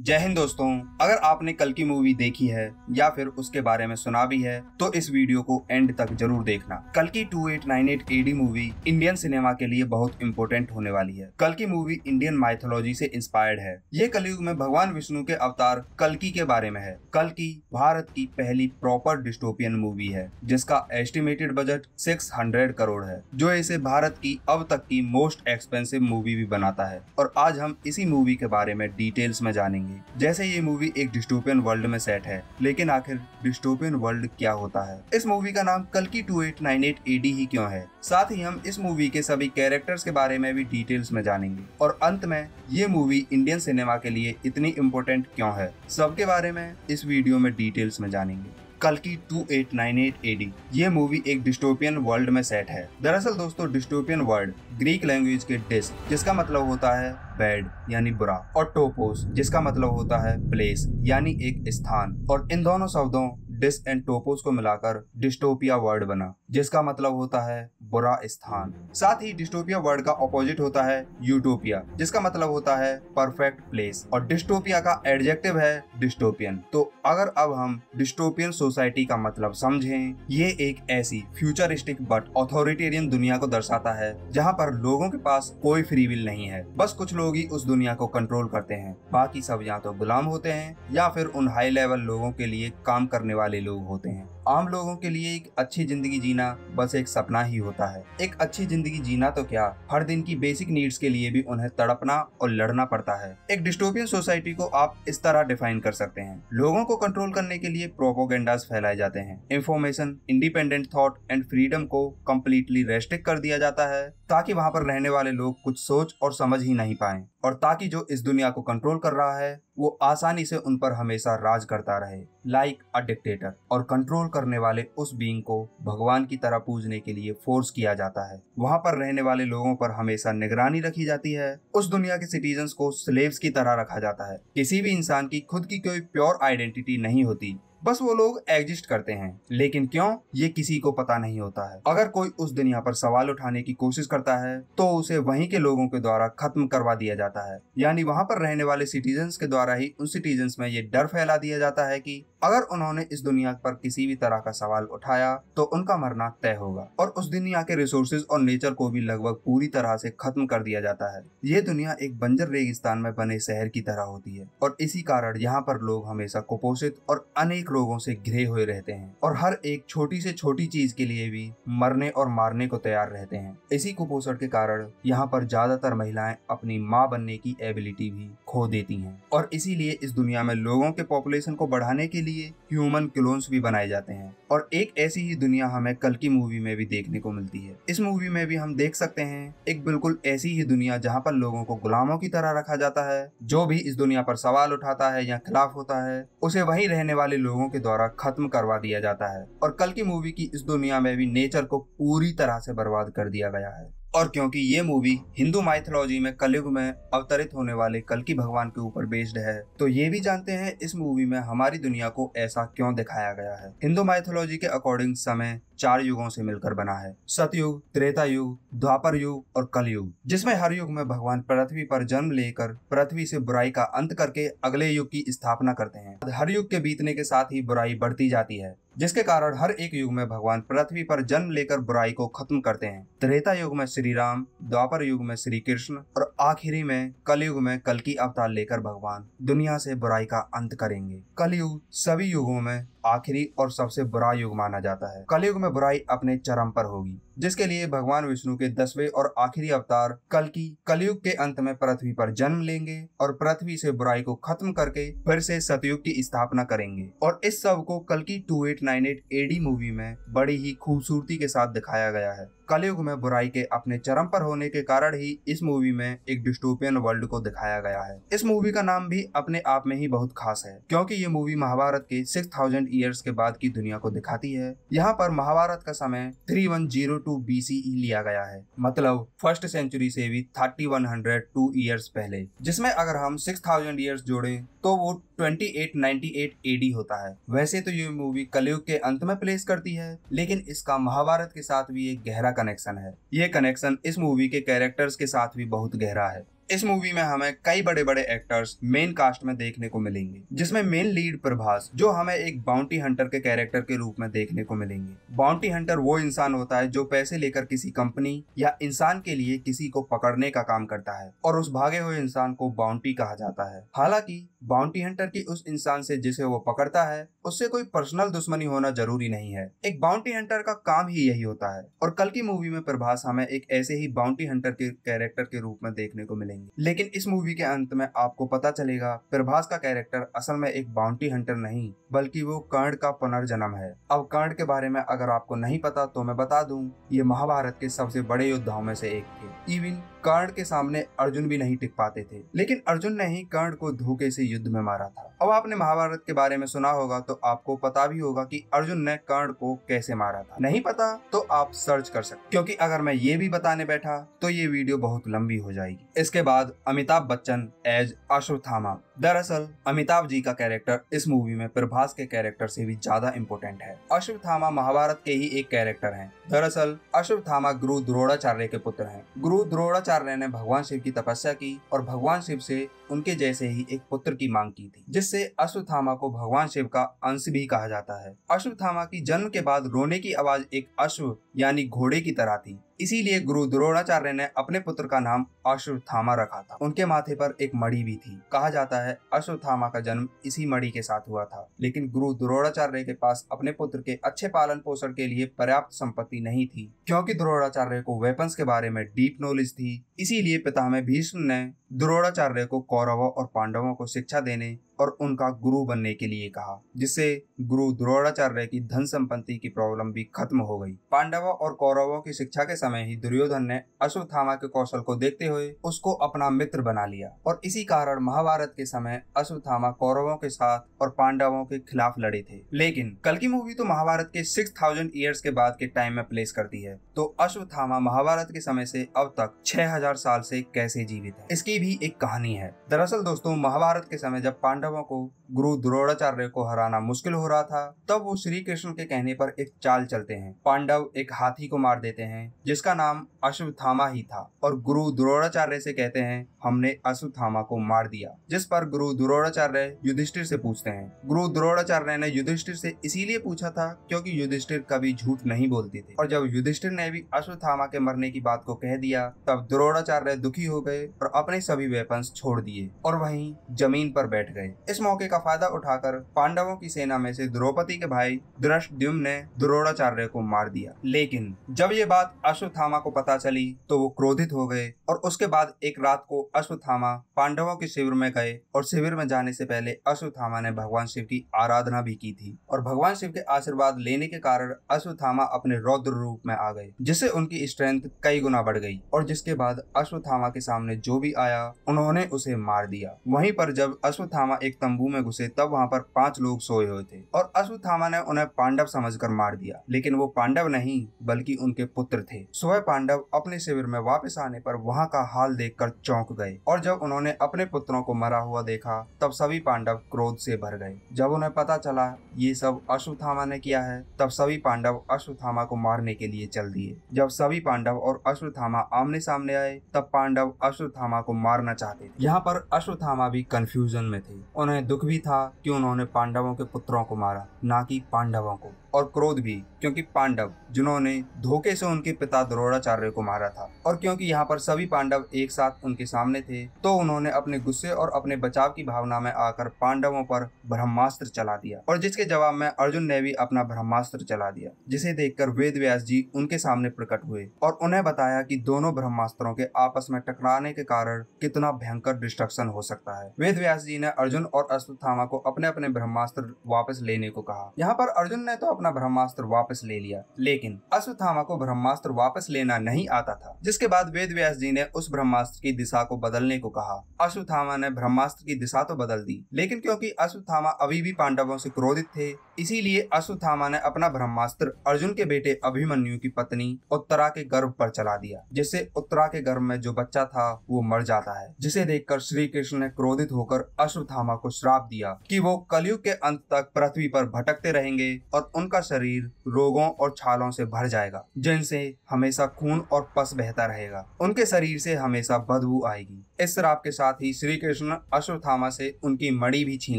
जय हिंद दोस्तों अगर आपने कल की मूवी देखी है या फिर उसके बारे में सुना भी है तो इस वीडियो को एंड तक जरूर देखना कल की two eight nine eight AD movie Indian cinema के लिए बहुत इम्पोर्टेंट होने वाली है कल की मूवी इंडियन माइथोलॉजी से इंस्पायर्ड है ये कलयुग में भगवान विष्णु के अवतार कलकी के बारे में है कलकी भारत की पहली प्रॉपर डिस्टोपियन मूवी है जिसका एस्टिमेटेड बजट सिक्स करोड़ है जो इसे भारत की अब तक की मोस्ट एक्सपेंसिव मूवी भी बनाता है और आज हम इसी मूवी के बारे में डिटेल्स में जानेंगे होंगी जैसे ये मूवी एक डिस्टोपियन वर्ल्ड में सेट है लेकिन आखिर डिस्टोपियन वर्ल्ड क्या होता है इस मूवी का नाम कल की two eight nine eight AD ही क्यों है साथ ही हम इस मूवी के सभी कैरेक्टर्स के बारे में भी डिटेल्स में जानेंगे और अंत में ये मूवी इंडियन सिनेमा के लिए इतनी इम्पोर्टेंट क्यों है सबके बारे में इस वीडियो में डिटेल्स में जानेंगे कल की two eight nine eight AD ये मूवी एक डिस्टोपियन वर्ल्ड में सेट है दरअसल दोस्तों डिस्टोपियन वर्ल्ड ग्रीक लैंग्वेज के डिस्क जिसका मतलब होता है बैड यानी बुरा और टोपोस जिसका मतलब होता है प्लेस यानी एक स्थान और इन दोनों शब्दों डिस्क एंड टोपोस को मिलाकर डिस्टोपिया वर्ड बना जिसका मतलब होता है बुरा स्थान साथ ही डिस्टोपिया वर्ड का ऑपोजिट होता है यूटोपिया जिसका मतलब होता है परफेक्ट प्लेस और डिस्टोपिया का एडजेक्टिव है डिस्टोपियन तो अगर अब हम डिस्टोपियन सोसाइटी का मतलब समझें ये एक ऐसी फ्यूचरिस्टिक बट ऑथोरिटेरियन दुनिया को दर्शाता है जहाँ पर लोगों के पास कोई फ्री विल नहीं है बस कुछ लोग ही उस दुनिया को कंट्रोल करते हैं बाकी सब या तो गुलाम होते हैं या फिर उन हाई लेवल लोगों के लिए काम करने वाले लोग होते हैं आम लोगों के लिए एक अच्छी जिंदगी जीना बस एक सपना ही होता है एक अच्छी जिंदगी जीना तो क्या हर दिन की बेसिक नीड्स के लिए भी उन्हें तड़पना और लड़ना पड़ता है एक डिस्टोपियन सोसाइटी को आप इस तरह डिफाइन कर सकते हैं लोगों को कंट्रोल करने के लिए प्रोपोगेंडाज फैलाए जाते हैं information independent thought and freedom को कम्प्लीटली रेस्ट्रिक्ट कर दिया जाता है ताकि वहाँ पर रहने वाले लोग कुछ सोच और समझ ही नहीं पाए और ताकि जो इस दुनिया को कंट्रोल कर रहा है वो आसानी से उन पर हमेशा राज करता रहे लाइक अ डिक्टेटर और कंट्रोल करने वाले उस बींग को भगवान की तरह पूजने के लिए फोर्स किया जाता है वहाँ पर रहने वाले लोगों पर हमेशा निगरानी रखी जाती है उस दुनिया के सिटीजन को स्लेव्स की तरह रखा जाता है किसी भी इंसान की खुद की कोई प्योर आइडेंटिटी नहीं होती बस वो लोग एग्जिस्ट करते हैं लेकिन क्यों ये किसी को पता नहीं होता है अगर कोई उस दुनिया पर सवाल उठाने की कोशिश करता है तो उसे वहीं के लोगों के द्वारा खत्म करवा दिया जाता है यानी वहाँ पर रहने वाले सिटीजन के द्वारा ही उन सिटीजन में ये डर फैला दिया जाता है की अगर उन्होंने इस दुनिया पर किसी भी तरह का सवाल उठाया तो उनका मरना तय होगा और उस दुनिया के रिसोर्सेज और नेचर को भी लगभग पूरी तरह से खत्म कर दिया जाता है ये दुनिया एक बंजर रेगिस्तान में बने शहर की तरह होती है और इसी कारण यहाँ पर लोग हमेशा कुपोषित और अनेक रोगों से घिरे हुए रहते हैं और हर एक छोटी से छोटी चीज के लिए भी मरने और मारने को तैयार रहते हैं इसी कुपोषण के कारण यहाँ पर ज्यादातर महिलाएं अपनी माँ बनने की एबिलिटी भी खो देती हैं और इसीलिए इस दुनिया में लोगों के पॉपुलेशन को बढ़ाने के लिए लिए ह्यूमन क्लोन्स भी बनाए जाते हैं और एक ऐसी ही दुनिया हमें कल की मूवी में भी देखने को मिलती है इस मूवी में भी हम देख सकते हैं एक बिल्कुल ऐसी ही दुनिया जहाँ पर लोगों को गुलामों की तरह रखा जाता है जो भी इस दुनिया पर सवाल उठाता है या खिलाफ होता है उसे वही रहने वाले लोगों के द्वारा खत्म करवा दिया जाता है और कल की मूवी की इस दुनिया में भी नेचर को पूरी तरह से बर्बाद कर दिया गया है और क्योंकि ये मूवी हिंदू माइथोलॉजी में कलयुग में अवतरित होने वाले कल की भगवान के ऊपर बेस्ड है तो ये भी जानते हैं इस मूवी में हमारी दुनिया को ऐसा क्यों दिखाया गया है हिंदू माइथोलॉजी के अकॉर्डिंग समय चार युगों से मिलकर बना है सतयुग त्रेता युग द्वापर युग और कलयुग जिसमें हर युग में भगवान पृथ्वी पर जन्म लेकर पृथ्वी से बुराई का अंत करके अगले युग की स्थापना करते हैं हर युग के बीतने के साथ ही बुराई बढ़ती जाती है जिसके कारण हर एक युग में भगवान पृथ्वी पर जन्म लेकर बुराई को खत्म करते हैं त्रेता युग में श्री राम द्वापर युग में श्री कृष्ण और आखिरी में कलयुग में कल की अवतार लेकर भगवान दुनिया से बुराई का अंत करेंगे कलयुग सभी युगों में आखिरी और सबसे बुरा युग माना जाता है कलयुग में बुराई अपने चरम पर होगी जिसके लिए भगवान विष्णु के दसवें और आखिरी अवतार कल की कलयुग के अंत में पृथ्वी पर जन्म लेंगे और पृथ्वी से बुराई को खत्म करके फिर से सतयुग की स्थापना करेंगे और इस सब को कल की two eight nine eight AD movie में बड़ी ही खूबसूरती के साथ दिखाया गया है कलयुग में बुराई के अपने चरम पर होने के कारण ही इस मूवी में एक डिस्टोपियन वर्ल्ड को दिखाया गया है इस मूवी का नाम भी अपने आप में ही बहुत खास है क्योंकि ये मूवी महाभारत के 6000 ईयर्स के बाद की दुनिया को दिखाती है यहाँ पर महाभारत का समय 3102 बीसीई e लिया गया है मतलब फर्स्ट सेंचुरी से भी टू ईयर्स पहले जिसमें अगर हम थाउजेंड ईयर्स जोड़े तो वो 2898 एडी होता है वैसे तो ये मूवी कलयुग के अंत में प्लेस करती है लेकिन इसका महाभारत के साथ भी एक गहरा कनेक्शन है ये कनेक्शन इस मूवी के कैरेक्टर्स के साथ भी बहुत गहरा है इस मूवी में हमें कई बड़े बड़े एक्टर्स मेन कास्ट में देखने को मिलेंगे जिसमें मेन लीड प्रभास जो हमें एक बाउंटी हंटर के कैरेक्टर के रूप में देखने को मिलेंगे बाउंटी हंटर वो इंसान होता है जो पैसे लेकर किसी कंपनी या इंसान के लिए किसी को पकड़ने का काम करता है और उस भागे हुए इंसान को बाउंटी कहा जाता है हालांकि बाउंटी हंटर की उस इंसान से जिसे वो पकड़ता है उससे कोई पर्सनल दुश्मनी होना जरूरी नहीं है एक बाउंटी हंटर का काम ही यही होता है और कल की मूवी में प्रभास हमें एक ऐसे ही बाउंटी हंटर के कैरेक्टर के रूप में देखने को मिलेंगे लेकिन इस मूवी के अंत में आपको पता चलेगा प्रभास का कैरेक्टर असल में एक बाउंटी हंटर नहीं बल्कि वो कर्ण का पुनर्जन्म है अब कर्ण के बारे में अगर आपको नहीं पता तो मैं बता दूँ ये महाभारत के सबसे बड़े योद्धाओं में से एक थे इवन कर्ण के सामने अर्जुन भी नहीं टिक पाते थे लेकिन अर्जुन ने ही कर्ण को धोखे से युद्ध में मारा था अब आपने महाभारत के बारे में सुना होगा तो आपको पता भी होगा कि अर्जुन ने कर्ण को कैसे मारा था नहीं पता तो आप सर्च कर सकते क्योंकि अगर मैं ये भी बताने बैठा तो ये वीडियो बहुत लंबी हो जाएगी इसके बाद अमिताभ बच्चन एज अश्वथामा दरअसल अमिताभ जी का कैरेक्टर इस मूवी में प्रभास के कैरेक्टर से भी ज्यादा इम्पोर्टेंट है अश्वत्थामा महाभारत के ही एक कैरेक्टर हैं। दरअसल अश्वत्थामा गुरु द्रोड़ाचार्य के पुत्र हैं। गुरु द्रोड़ाचार्य ने भगवान शिव की तपस्या की और भगवान शिव से उनके जैसे ही एक पुत्र की मांग की थी जिससे अश्वत्थामा को भगवान शिव का अंश भी कहा जाता है अश्वत्थामा की जन्म के बाद रोने की आवाज एक अश्व यानी घोड़े की तरह थी इसीलिए गुरु द्रोणाचार्य ने अपने पुत्र का नाम अश्वत्थामा रखा था उनके माथे पर एक मड़ी भी थी कहा जाता है अश्वत्थामा का जन्म इसी मड़ी के साथ हुआ था लेकिन गुरु द्रोणाचार्य के पास अपने पुत्र के अच्छे पालन पोषण के लिए पर्याप्त संपत्ति नहीं थी क्योंकि द्रोणाचार्य को वेपन्स के बारे में डीप नॉलेज थी इसीलिए पितामह भीष्म ने द्रोणाचार्य को कौरवों और पांडवों को शिक्षा देने और उनका गुरु बनने के लिए कहा जिससे गुरु द्रोणाचार्य की धन संपत्ति की प्रॉब्लम भी खत्म हो गई पांडवों और कौरवों की शिक्षा के समय ही दुर्योधन ने अश्वत्थामा के कौशल को देखते हुए उसको अपना मित्र बना लिया और इसी कारण महाभारत के समय अश्वत्थामा कौरवों के साथ और पांडवों के खिलाफ लड़े थे लेकिन कल की मूवी तो महाभारत के सिक्स थाउजेंड ईयर्स के बाद के टाइम में प्लेस करती है तो अश्वत्थामा महाभारत के समय से अब तक छह हजार साल से कैसे जीवित है इसकी भी एक कहानी है दरअसल दोस्तों महाभारत के समय जब पांडव पांडवों को गुरु द्रोणाचार्य को हराना मुश्किल हो रहा था तब वो श्री कृष्ण के कहने पर एक चाल चलते हैं पांडव एक हाथी को मार देते हैं जिसका नाम अश्वथामा ही था और गुरु द्रोणाचार्य से कहते हैं हमने अश्वथामा को मार दिया जिस पर गुरु द्रोणाचार्य युधिष्ठिर से पूछते हैं गुरु द्रोणाचार्य ने युधिष्ठिर से इसीलिए पूछा था क्योंकि युधिष्ठिर कभी झूठ नहीं बोलते थे और जब युधिष्ठिर ने भी अश्वथामा के मरने की बात को कह दिया तब द्रोणाचार्य दुखी हो गए और अपने सभी वेपन्स छोड़ दिए और वहीं जमीन पर बैठ गए इस मौके का फायदा उठाकर पांडवों की सेना में से द्रौपदी के भाई दृष्टुम ने द्रोणाचार्य को मार दिया लेकिन जब ये बात अश्वत्थामा को पता चली तो वो क्रोधित हो गए और उसके बाद एक रात को अश्वत्थामा पांडवों के शिविर में गए और शिविर में जाने से पहले अश्वत्थामा ने भगवान शिव की आराधना भी की थी और भगवान शिव के आशीर्वाद लेने के कारण अश्वत्थामा अपने रौद्र रूप में आ गए जिससे उनकी स्ट्रेंथ कई गुना बढ़ गई और जिसके बाद अश्वत्थामा के सामने जो भी आया उन्होंने उसे मार दिया वहीं पर जब अश्वत्थामा एक तंबू में घुसे तब वहाँ पर पांच लोग सोए हुए थे और अश्वत्थामा ने उन्हें पांडव समझकर मार दिया लेकिन वो पांडव नहीं बल्कि उनके पुत्र थे सुबह पांडव अपने शिविर में वापस आने पर वहाँ का हाल देख चौंक गए और जब उन्होंने अपने पुत्रों को मरा हुआ देखा तब सभी पांडव क्रोध से भर गए जब उन्हें पता चला ये सब अश्वत्थामा ने किया है तब सभी पांडव अश्वत्थामा को मारने के लिए चल दिए जब सभी पांडव और अश्वत्थामा आमने सामने आए तब पांडव अश्वत्थामा को मारना चाहते यहाँ पर अश्वत्थामा भी कंफ्यूजन में थे उन्हें दुख भी भी था कि उन्होंने पांडवों के पुत्रों को मारा ना कि पांडवों को और क्रोध भी क्योंकि पांडव जिन्होंने धोखे से उनके पिता द्रोणाचार्य को मारा था और क्योंकि यहाँ पर सभी पांडव एक साथ उनके सामने थे तो उन्होंने अपने गुस्से और अपने बचाव की भावना में आकर पांडवों पर ब्रह्मास्त्र चला दिया और जिसके जवाब में अर्जुन ने भी अपना ब्रह्मास्त्र चला दिया जिसे कर वेद व्यास जी उनके सामने प्रकट हुए और उन्हें बताया की दोनों ब्रह्मास्त्रों के आपस में टकराने के कारण कितना भयंकर डिस्ट्रक्शन हो सकता है वेद व्यास जी ने अर्जुन और अश्वत्थामा को अपने अपने ब्रह्मास्त्र वापस लेने को कहा यहाँ पर अर्जुन ने तो अपने अपना ब्रह्मास्त्र वापस ले लिया लेकिन अश्वत्थामा को ब्रह्मास्त्र वापस लेना नहीं आता था जिसके बाद वेद व्यास जी ने उस ब्रह्मास्त्र की दिशा को बदलने को कहा अश्वत्थामा ने ब्रह्मास्त्र की दिशा तो बदल दी लेकिन क्योंकि अश्वत्थामा अभी भी पांडवों से क्रोधित थे इसीलिए अश्वत्थामा ने अपना ब्रह्मास्त्र अर्जुन के बेटे अभिमन्यु की पत्नी उत्तरा के गर्भ पर चला दिया जिससे उत्तरा के गर्भ में जो बच्चा था वो मर जाता है जिसे देखकर श्री कृष्ण ने क्रोधित होकर अश्वत्थामा को श्राप दिया कि वो कलयुग के अंत तक पृथ्वी पर भटकते रहेंगे और उनका उनका शरीर रोगों और छालों से भर जाएगा जिनसे हमेशा खून और पस बहता रहेगा उनके शरीर से हमेशा बदबू आएगी इस श्राप के साथ ही श्री कृष्ण अश्वत्थामा से उनकी मणि भी छीन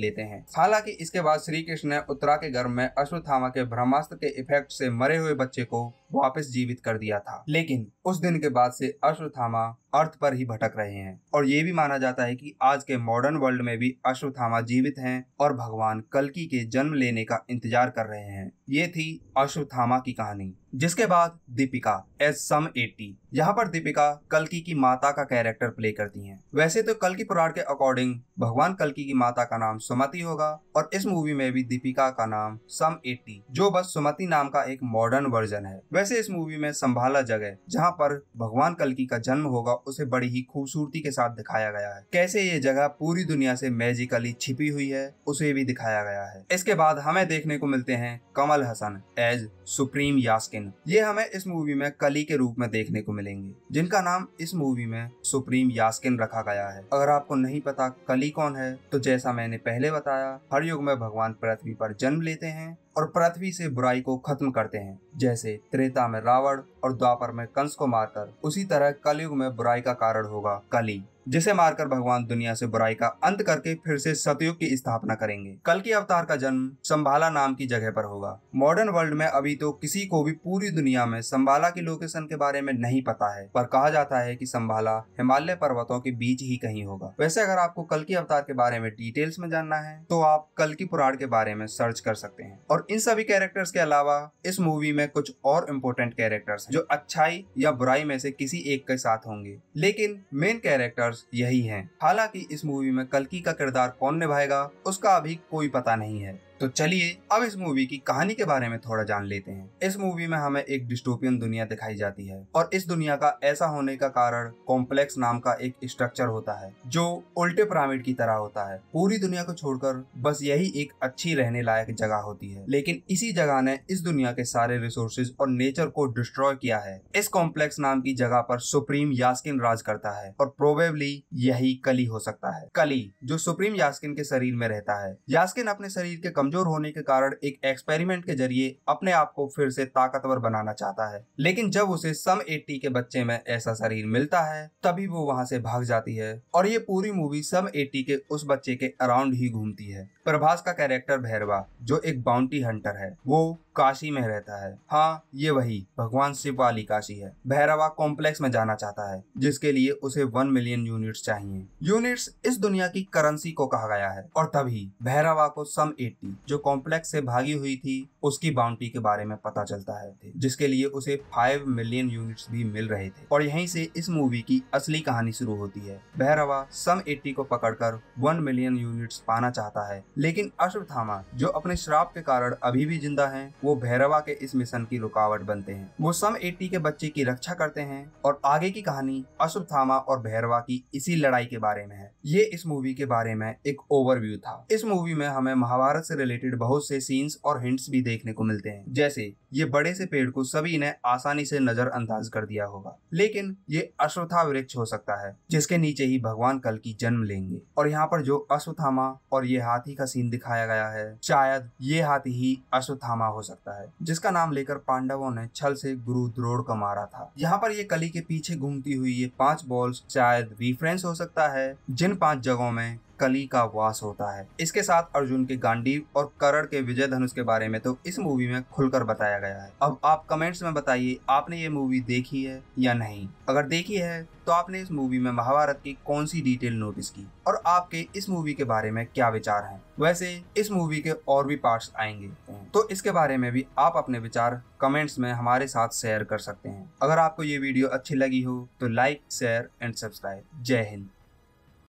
लेते हैं हालांकि इसके बाद श्री कृष्ण ने उत्तरा के गर्भ में अश्वत्थामा के ब्रह्मास्त्र के इफेक्ट से मरे हुए बच्चे को वापस जीवित कर दिया था लेकिन उस दिन के बाद से अश्वत्थामा अर्थ पर ही भटक रहे हैं और ये भी माना जाता है कि आज के मॉडर्न वर्ल्ड में भी अश्वत्थामा जीवित हैं और भगवान कलकी के जन्म लेने का इंतजार कर रहे हैं ये थी अश्वथामा की कहानी जिसके बाद दीपिका एज सम एटी यहाँ पर दीपिका कलकी की माता का कैरेक्टर प्ले करती हैं। वैसे तो कलकी पुराण के अकॉर्डिंग भगवान कलकी की माता का नाम सुमति होगा और इस मूवी में भी दीपिका का नाम सम एटी जो बस सुमति नाम का एक मॉडर्न वर्जन है वैसे इस मूवी में संभाला जगह जहाँ पर भगवान कलकी का जन्म होगा उसे बड़ी ही खूबसूरती के साथ दिखाया गया है कैसे ये जगह पूरी दुनिया से मैजिकली छिपी हुई है उसे भी दिखाया गया है इसके बाद हमें देखने को मिलते हैं Kamal Haasan as supreme Yaskin ये हमें इस मूवी में कली के रूप में देखने को मिलेंगे जिनका नाम इस मूवी में सुप्रीम यास्किन रखा गया है अगर आपको नहीं पता कली कौन है तो जैसा मैंने पहले बताया हर युग में भगवान पृथ्वी पर जन्म लेते हैं और पृथ्वी से बुराई को खत्म करते हैं जैसे त्रेता में रावण और द्वापर में कंस को मारकर उसी तरह कलयुग में बुराई का कारण होगा कली जिसे मारकर भगवान दुनिया से बुराई का अंत करके फिर से सतयुग की स्थापना करेंगे कल के अवतार का जन्म संभाला नाम की जगह पर होगा मॉडर्न वर्ल्ड में अभी तो किसी को भी पूरी दुनिया में संभाला की लोकेशन के बारे में नहीं पता है पर कहा जाता है की संभाला हिमालय पर्वतों के बीच ही कहीं होगा वैसे अगर आपको कल के अवतार के बारे में डिटेल्स में जानना है तो आप कल की पुराण के बारे में सर्च कर सकते हैं और इन सभी कैरेक्टर्स के अलावा इस मूवी में कुछ और इम्पोर्टेंट कैरेक्टर्स जो अच्छाई या बुराई में से किसी एक के साथ होंगे लेकिन मेन कैरेक्टर्स एक्टर्स यही हैं। हालांकि इस मूवी में कल्कि का किरदार कौन निभाएगा उसका अभी कोई पता नहीं है तो चलिए अब इस मूवी की कहानी के बारे में थोड़ा जान लेते हैं इस मूवी में हमें एक डिस्टोपियन दुनिया दिखाई जाती है और इस दुनिया का ऐसा होने का कारण कॉम्प्लेक्स नाम का एक स्ट्रक्चर होता है जो उल्टे पिरामिड की तरह होता है पूरी दुनिया को छोड़कर बस यही एक अच्छी रहने लायक जगह होती है लेकिन इसी जगह ने इस दुनिया के सारे रिसोर्सेज और नेचर को डिस्ट्रॉय किया है इस कॉम्प्लेक्स नाम की जगह पर सुप्रीम यास्किन राज करता है और प्रोबेबली यही कली हो सकता है कली जो सुप्रीम यास्किन के शरीर में रहता है यास्किन अपने शरीर के कम कमजोर होने के कारण एक एक्सपेरिमेंट के जरिए अपने आप को फिर से ताकतवर बनाना चाहता है लेकिन जब उसे सम एट्टी के बच्चे में ऐसा शरीर मिलता है तभी वो वहाँ से भाग जाती है और ये पूरी मूवी सम एट्टी के उस बच्चे के अराउंड ही घूमती है प्रभास का कैरेक्टर भैरवा जो एक बाउंटी हंटर है वो काशी में रहता है हाँ ये वही भगवान शिव वाली काशी है भैरवा कॉम्प्लेक्स में जाना चाहता है जिसके लिए उसे वन मिलियन यूनिट्स चाहिए यूनिट्स इस दुनिया की करेंसी को कहा गया है और तभी भैरवा को सम एट्टी जो कॉम्प्लेक्स से भागी हुई थी उसकी बाउंड्री के बारे में पता चलता है जिसके लिए उसे फाइव मिलियन यूनिट्स भी मिल रहे थे और यहीं से इस मूवी की असली कहानी शुरू होती है भैरवा सम एट्टी को पकड़कर वन मिलियन यूनिट्स पाना चाहता है लेकिन अश्वथामा जो अपने श्राप के कारण अभी भी जिंदा है वो वो भैरवा के इस मिशन की रुकावट बनते हैं वो सम एट्टी के बच्चे की रक्षा करते हैं और आगे की कहानी अश्वत्थामा और भैरवा की इसी लड़ाई के बारे में है ये इस मूवी के बारे में एक ओवरव्यू था इस मूवी में हमें महाभारत से रिलेटेड बहुत से सीन्स और हिंट्स भी देखने को मिलते हैं जैसे ये बड़े से पेड़ को सभी ने आसानी से नजरअंदाज कर दिया होगा लेकिन ये अश्वथा वृक्ष हो सकता है जिसके नीचे ही भगवान कल की जन्म लेंगे और यहाँ पर जो अश्वथामा और ये हाथी का सीन दिखाया गया है शायद ये हाथी ही अश्वथामा हो सकता है जिसका नाम लेकर पांडवों ने छल से गुरु द्रोड़ को मारा था यहाँ पर ये कली के पीछे घूमती हुई ये पांच बॉल्स शायद रिफ्रेंस हो सकता है जिन पांच जगहों में कली का वास होता है इसके साथ अर्जुन के गांडीव और करण के विजय धनुष के बारे में तो इस मूवी में खुलकर बताया गया है अब आप कमेंट्स में बताइए आपने ये मूवी देखी है या नहीं अगर देखी है तो आपने इस मूवी में महाभारत की कौन सी डिटेल नोटिस की और आपके इस मूवी के बारे में क्या विचार हैं? वैसे इस मूवी के और भी पार्ट्स आएंगे तो इसके बारे में भी आप अपने विचार कमेंट्स में हमारे साथ शेयर कर सकते हैं अगर आपको ये वीडियो अच्छी लगी हो तो लाइक शेयर एंड सब्सक्राइब जय हिंद